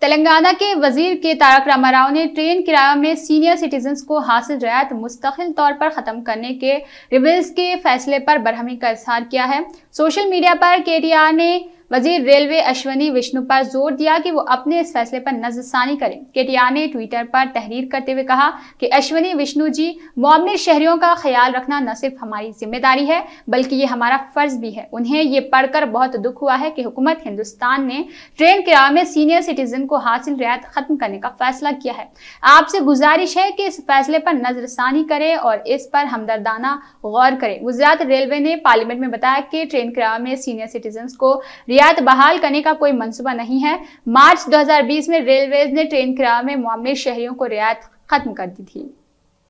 तेलंगाना के वजीर के तारक रामाव ने ट्रेन किराया में सीनियर सिटीजन को हासिल रियायत मुस्तकिल तौर पर ख़त्म करने के रिविल्स के फैसले पर बरहमी का इजहार किया है सोशल मीडिया पर के ने वजीर रेलवे अश्वनी विष्णु पर जोर दिया कि वो अपने इस फैसले पर नजरसानी करें केटीआर ने ट्विटर पर तहरीर करते हुए कहा कि अश्वनी विष्णु जी मामने शहरियों का ख्याल रखना न सिर्फ हमारी जिम्मेदारी है बल्कि ये हमारा फर्ज भी है उन्हें ये पढ़कर बहुत दुख हुआ है कि हुकूमत हिंदुस्तान ने ट्रेन किराए में सीनियर सिटीजन को हासिल रियायत खत्म करने का फैसला किया है आपसे गुजारिश है कि इस फैसले पर नजरसानी करें और इस पर हमदर्दाना गौर करें गुजरात रेलवे ने पार्लियामेंट में बताया कि ट्रेन किराए में सीनियर सिटीजन को निर्यात बहाल करने का कोई मंसूबा नहीं है मार्च 2020 में रेलवे ने ट्रेन किराया में मामले शहरियों को रियायत खत्म कर दी थी